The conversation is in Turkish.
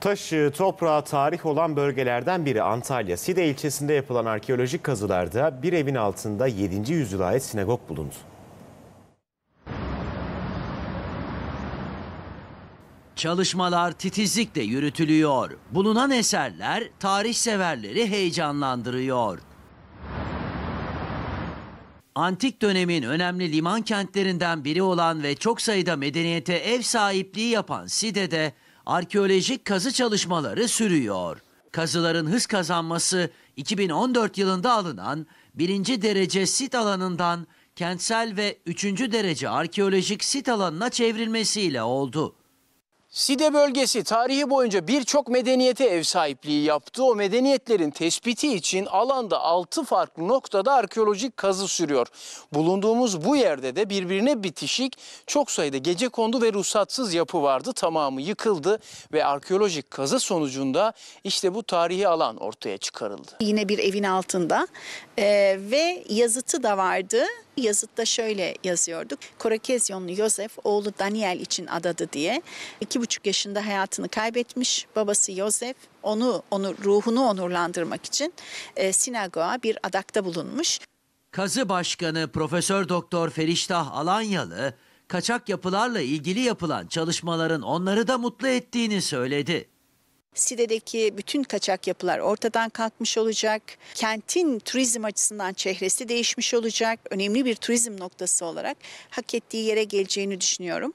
Taşı, toprağı, tarih olan bölgelerden biri Antalya. Side ilçesinde yapılan arkeolojik kazılarda bir evin altında 7. yüzyıla ait sinagog bulundu. Çalışmalar titizlikle yürütülüyor. Bulunan eserler tarih severleri heyecanlandırıyor. Antik dönemin önemli liman kentlerinden biri olan ve çok sayıda medeniyete ev sahipliği yapan Side'de arkeolojik kazı çalışmaları sürüyor. Kazıların hız kazanması 2014 yılında alınan birinci derece sit alanından kentsel ve üçüncü derece arkeolojik sit alanına çevrilmesiyle oldu. Side bölgesi tarihi boyunca birçok medeniyete ev sahipliği yaptı. O medeniyetlerin tespiti için alanda 6 farklı noktada arkeolojik kazı sürüyor. Bulunduğumuz bu yerde de birbirine bitişik çok sayıda gece kondu ve ruhsatsız yapı vardı. Tamamı yıkıldı ve arkeolojik kazı sonucunda işte bu tarihi alan ortaya çıkarıldı. Yine bir evin altında ee, ve yazıtı da vardı. Yazıtta şöyle yazıyorduk. Korakezyonlu Yosef oğlu Daniel için adadı diye. iki buçuk yaşında hayatını kaybetmiş. Babası Yosef onu, onu ruhunu onurlandırmak için e, sinagoga bir adakta bulunmuş. Kazı Başkanı Profesör Doktor Feriştah Alanyalı kaçak yapılarla ilgili yapılan çalışmaların onları da mutlu ettiğini söyledi. Sitedeki bütün kaçak yapılar ortadan kalkmış olacak. Kentin turizm açısından çehresi değişmiş olacak. Önemli bir turizm noktası olarak hak ettiği yere geleceğini düşünüyorum.